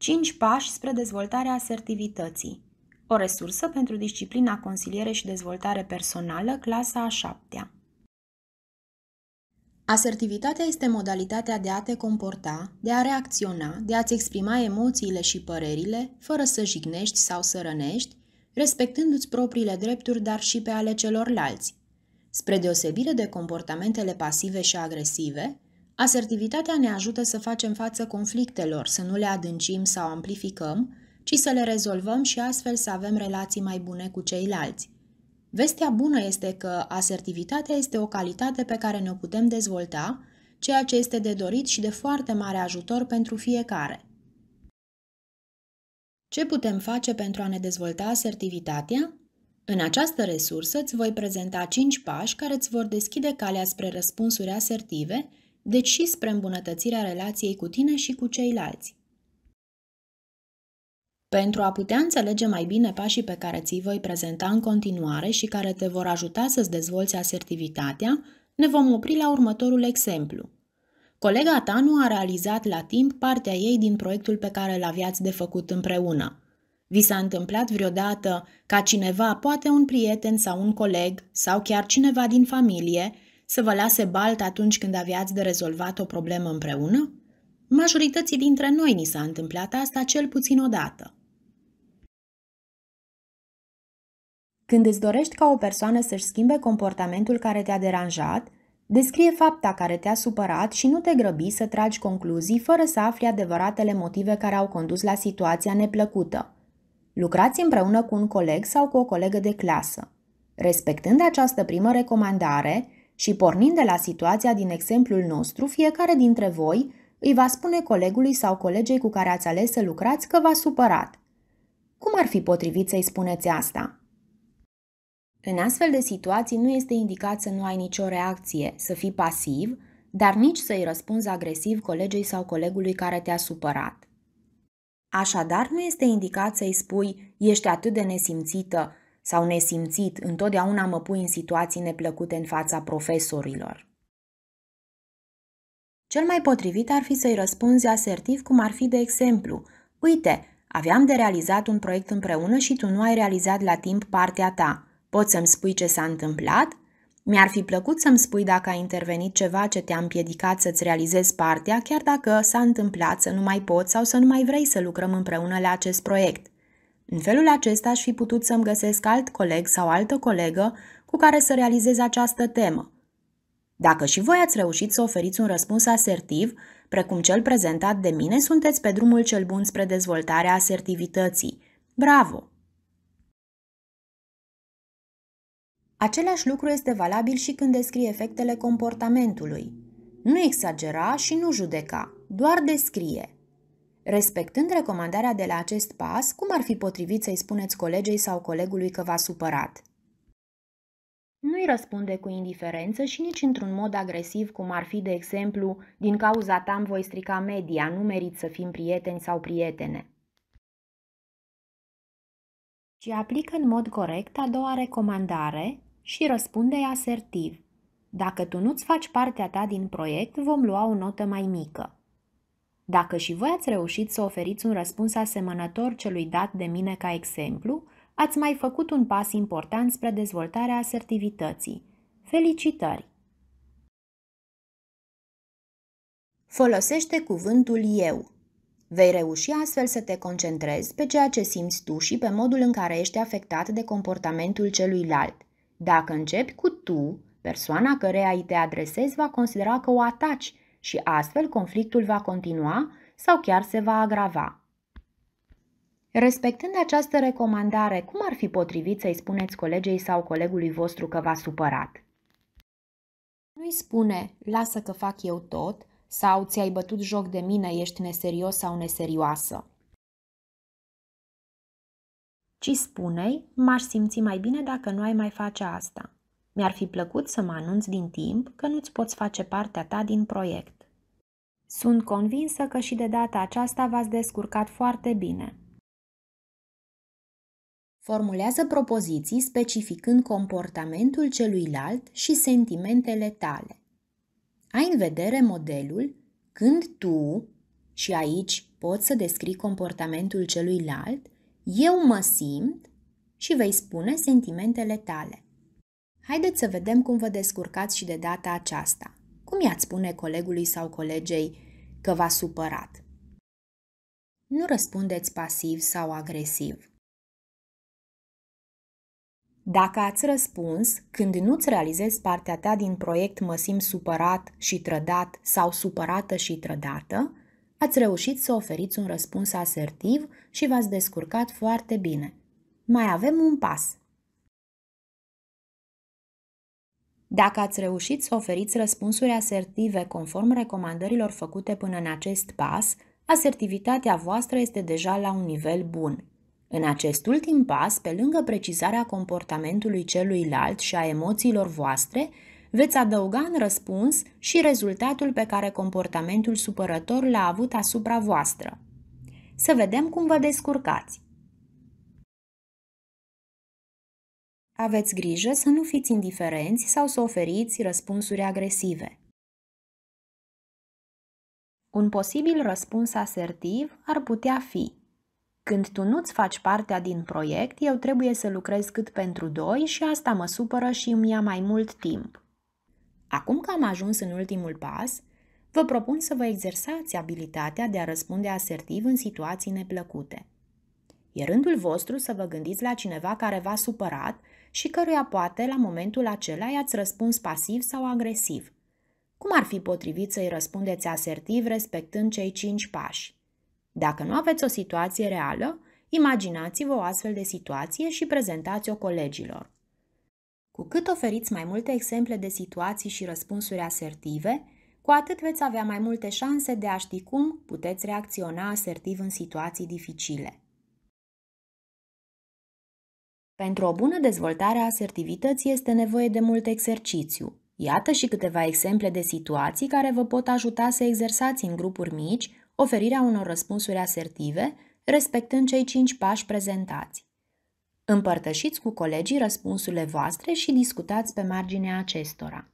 5 pași spre dezvoltarea asertivității. O resursă pentru disciplina consiliere și dezvoltare personală, clasa a 7 Asertivitatea este modalitatea de a te comporta, de a reacționa, de a-ți exprima emoțiile și părerile, fără să jignești sau să rănești, respectându-ți propriile drepturi, dar și pe ale celorlalți. Spre deosebire de comportamentele pasive și agresive, Asertivitatea ne ajută să facem față conflictelor, să nu le adâncim sau amplificăm, ci să le rezolvăm și astfel să avem relații mai bune cu ceilalți. Vestea bună este că asertivitatea este o calitate pe care ne-o putem dezvolta, ceea ce este de dorit și de foarte mare ajutor pentru fiecare. Ce putem face pentru a ne dezvolta asertivitatea? În această resursă îți voi prezenta 5 pași care îți vor deschide calea spre răspunsuri asertive deci și spre îmbunătățirea relației cu tine și cu ceilalți. Pentru a putea înțelege mai bine pașii pe care ți-i voi prezenta în continuare și care te vor ajuta să-ți dezvolți asertivitatea, ne vom opri la următorul exemplu. Colega ta nu a realizat la timp partea ei din proiectul pe care l aveați de făcut împreună. Vi s-a întâmplat vreodată ca cineva, poate un prieten sau un coleg, sau chiar cineva din familie, să vă lase balt atunci când aveați de rezolvat o problemă împreună? Majorității dintre noi ni s-a întâmplat asta cel puțin odată. Când îți dorești ca o persoană să-și schimbe comportamentul care te-a deranjat, descrie fapta care te-a supărat și nu te grăbi să tragi concluzii fără să afli adevăratele motive care au condus la situația neplăcută. Lucrați împreună cu un coleg sau cu o colegă de clasă. Respectând această primă recomandare, și pornind de la situația din exemplul nostru, fiecare dintre voi îi va spune colegului sau colegei cu care ați ales să lucrați că v-a supărat. Cum ar fi potrivit să-i spuneți asta? În astfel de situații nu este indicat să nu ai nicio reacție, să fii pasiv, dar nici să-i răspunzi agresiv colegei sau colegului care te-a supărat. Așadar, nu este indicat să-i spui, ești atât de nesimțită sau nesimțit, întotdeauna mă pui în situații neplăcute în fața profesorilor. Cel mai potrivit ar fi să-i răspunzi asertiv cum ar fi de exemplu. Uite, aveam de realizat un proiect împreună și tu nu ai realizat la timp partea ta. Poți să-mi spui ce s-a întâmplat? Mi-ar fi plăcut să-mi spui dacă a intervenit ceva ce te-a împiedicat să-ți realizezi partea, chiar dacă s-a întâmplat să nu mai poți sau să nu mai vrei să lucrăm împreună la acest proiect. În felul acesta aș fi putut să-mi găsesc alt coleg sau altă colegă cu care să realizez această temă. Dacă și voi ați reușit să oferiți un răspuns asertiv, precum cel prezentat de mine, sunteți pe drumul cel bun spre dezvoltarea asertivității. Bravo! Același lucru este valabil și când descrie efectele comportamentului. Nu exagera și nu judeca, doar descrie respectând recomandarea de la acest pas, cum ar fi potrivit să-i spuneți colegei sau colegului că v-a supărat? Nu-i răspunde cu indiferență și nici într-un mod agresiv, cum ar fi, de exemplu, din cauza ta îmi voi strica media, nu merit să fim prieteni sau prietene. Și aplică în mod corect a doua recomandare și răspunde asertiv. Dacă tu nu-ți faci partea ta din proiect, vom lua o notă mai mică. Dacă și voi ați reușit să oferiți un răspuns asemănător celui dat de mine ca exemplu, ați mai făcut un pas important spre dezvoltarea asertivității. Felicitări! Folosește cuvântul eu. Vei reuși astfel să te concentrezi pe ceea ce simți tu și pe modul în care ești afectat de comportamentul celuilalt. Dacă începi cu tu, persoana căreia îi te adresezi va considera că o ataci și astfel conflictul va continua sau chiar se va agrava. Respectând această recomandare, cum ar fi potrivit să-i spuneți colegei sau colegului vostru că v-a supărat? Nu-i spune, lasă că fac eu tot, sau ți-ai bătut joc de mine, ești neserios sau neserioasă. Ci spunei, m-aș simți mai bine dacă nu ai mai face asta. Mi-ar fi plăcut să mă anunț din timp că nu-ți poți face partea ta din proiect. Sunt convinsă că și de data aceasta v-ați descurcat foarte bine. Formulează propoziții specificând comportamentul celuilalt și sentimentele tale. Ai în vedere modelul când tu, și aici poți să descrii comportamentul celuilalt, eu mă simt și vei spune sentimentele tale. Haideți să vedem cum vă descurcați și de data aceasta. Cum i-ați spune colegului sau colegei că v-a supărat? Nu răspundeți pasiv sau agresiv. Dacă ați răspuns, când nu-ți realizezi partea ta din proiect mă simt supărat și trădat sau supărată și trădată, ați reușit să oferiți un răspuns asertiv și v-ați descurcat foarte bine. Mai avem un pas. Dacă ați reușit să oferiți răspunsuri asertive conform recomandărilor făcute până în acest pas, asertivitatea voastră este deja la un nivel bun. În acest ultim pas, pe lângă precizarea comportamentului celuilalt și a emoțiilor voastre, veți adăuga în răspuns și rezultatul pe care comportamentul supărător l-a avut asupra voastră. Să vedem cum vă descurcați. Aveți grijă să nu fiți indiferenți sau să oferiți răspunsuri agresive. Un posibil răspuns asertiv ar putea fi Când tu nu-ți faci partea din proiect, eu trebuie să lucrez cât pentru doi și asta mă supără și îmi ia mai mult timp. Acum că am ajuns în ultimul pas, vă propun să vă exersați abilitatea de a răspunde asertiv în situații neplăcute. E rândul vostru să vă gândiți la cineva care v-a supărat și căruia poate, la momentul acela, i-ați răspuns pasiv sau agresiv. Cum ar fi potrivit să-i răspundeți asertiv respectând cei cinci pași? Dacă nu aveți o situație reală, imaginați-vă o astfel de situație și prezentați-o colegilor. Cu cât oferiți mai multe exemple de situații și răspunsuri asertive, cu atât veți avea mai multe șanse de a ști cum puteți reacționa asertiv în situații dificile. Pentru o bună dezvoltare a asertivității este nevoie de mult exercițiu. Iată și câteva exemple de situații care vă pot ajuta să exersați în grupuri mici oferirea unor răspunsuri asertive, respectând cei cinci pași prezentați. Împărtășiți cu colegii răspunsurile voastre și discutați pe marginea acestora.